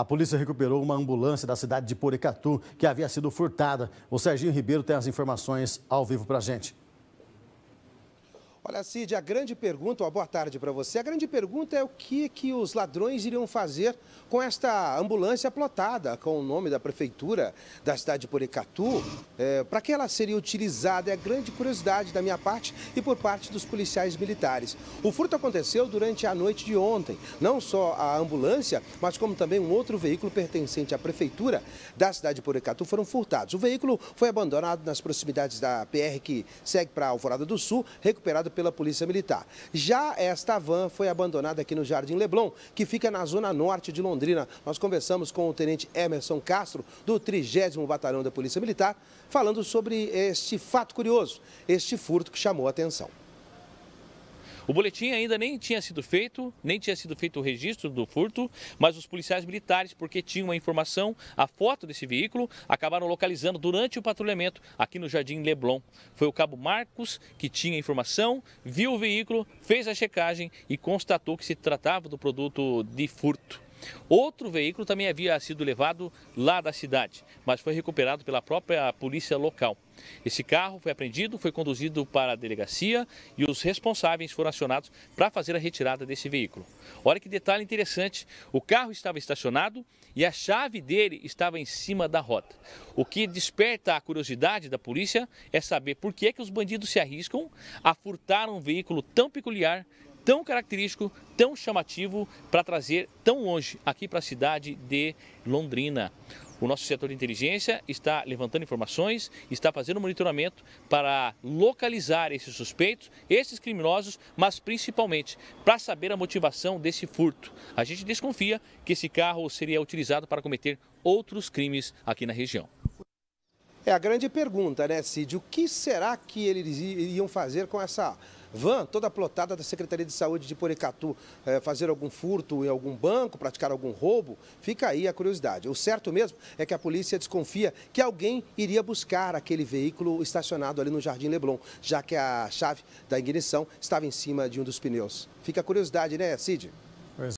A polícia recuperou uma ambulância da cidade de Poricatu que havia sido furtada. O Serginho Ribeiro tem as informações ao vivo para a gente. Olha, Cid, a grande pergunta, boa tarde para você. A grande pergunta é o que, que os ladrões iriam fazer com esta ambulância plotada, com o nome da prefeitura da cidade de Porecatu. É, para que ela seria utilizada? É a grande curiosidade da minha parte e por parte dos policiais militares. O furto aconteceu durante a noite de ontem. Não só a ambulância, mas como também um outro veículo pertencente à prefeitura da cidade de Porecatu foram furtados. O veículo foi abandonado nas proximidades da PR que segue para Alvorada do Sul, recuperado pelo pela Polícia Militar. Já esta van foi abandonada aqui no Jardim Leblon, que fica na zona norte de Londrina. Nós conversamos com o Tenente Emerson Castro, do 30 Batalhão da Polícia Militar, falando sobre este fato curioso, este furto que chamou a atenção. O boletim ainda nem tinha sido feito, nem tinha sido feito o registro do furto, mas os policiais militares, porque tinham a informação, a foto desse veículo, acabaram localizando durante o patrulhamento aqui no Jardim Leblon. Foi o cabo Marcos que tinha informação, viu o veículo, fez a checagem e constatou que se tratava do produto de furto. Outro veículo também havia sido levado lá da cidade, mas foi recuperado pela própria polícia local. Esse carro foi apreendido, foi conduzido para a delegacia e os responsáveis foram acionados para fazer a retirada desse veículo. Olha que detalhe interessante: o carro estava estacionado e a chave dele estava em cima da rota. O que desperta a curiosidade da polícia é saber por que, é que os bandidos se arriscam a furtar um veículo tão peculiar tão característico, tão chamativo para trazer tão longe aqui para a cidade de Londrina. O nosso setor de inteligência está levantando informações, está fazendo monitoramento para localizar esses suspeitos, esses criminosos, mas principalmente para saber a motivação desse furto. A gente desconfia que esse carro seria utilizado para cometer outros crimes aqui na região. É a grande pergunta, né, Cid? O que será que eles iriam fazer com essa van toda plotada da Secretaria de Saúde de Porecatu? É, fazer algum furto em algum banco, praticar algum roubo? Fica aí a curiosidade. O certo mesmo é que a polícia desconfia que alguém iria buscar aquele veículo estacionado ali no Jardim Leblon, já que a chave da ignição estava em cima de um dos pneus. Fica a curiosidade, né, Cid?